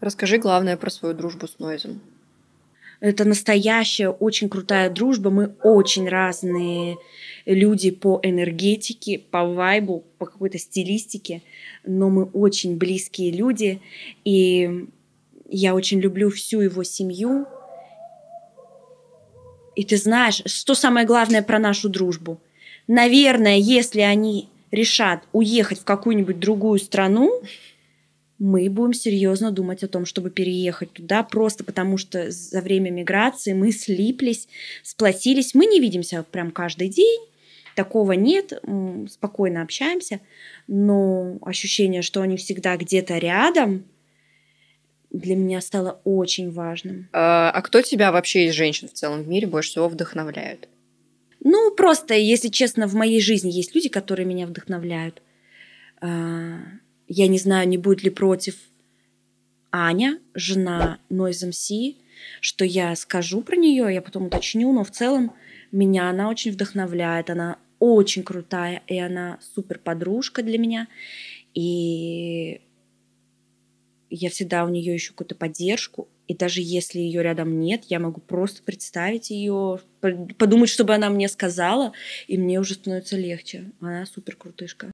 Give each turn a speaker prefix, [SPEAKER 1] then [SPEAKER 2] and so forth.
[SPEAKER 1] Расскажи главное про свою дружбу с Нойзом. Это настоящая, очень крутая дружба. Мы очень разные люди по энергетике, по вайбу, по какой-то стилистике, но мы очень близкие люди. И я очень люблю всю его семью. И ты знаешь, что самое главное про нашу дружбу? Наверное, если они решат уехать в какую-нибудь другую страну, мы будем серьезно думать о том, чтобы переехать туда, просто потому что за время миграции мы слиплись, сплотились. Мы не видимся прям каждый день, такого нет, спокойно общаемся, но ощущение, что они всегда где-то рядом, для меня стало очень важным.
[SPEAKER 2] А, а кто тебя вообще из женщин в целом в мире больше всего вдохновляет?
[SPEAKER 1] Ну, просто, если честно, в моей жизни есть люди, которые меня вдохновляют. А, я не знаю, не будет ли против Аня, жена Noise MC, что я скажу про нее, я потом уточню, но в целом меня она очень вдохновляет, она очень крутая, и она супер подружка для меня, и я всегда у нее ищу какую-то поддержку, и даже если ее рядом нет, я могу просто представить ее, подумать, чтобы она мне сказала, и мне уже становится легче. Она супер крутышка.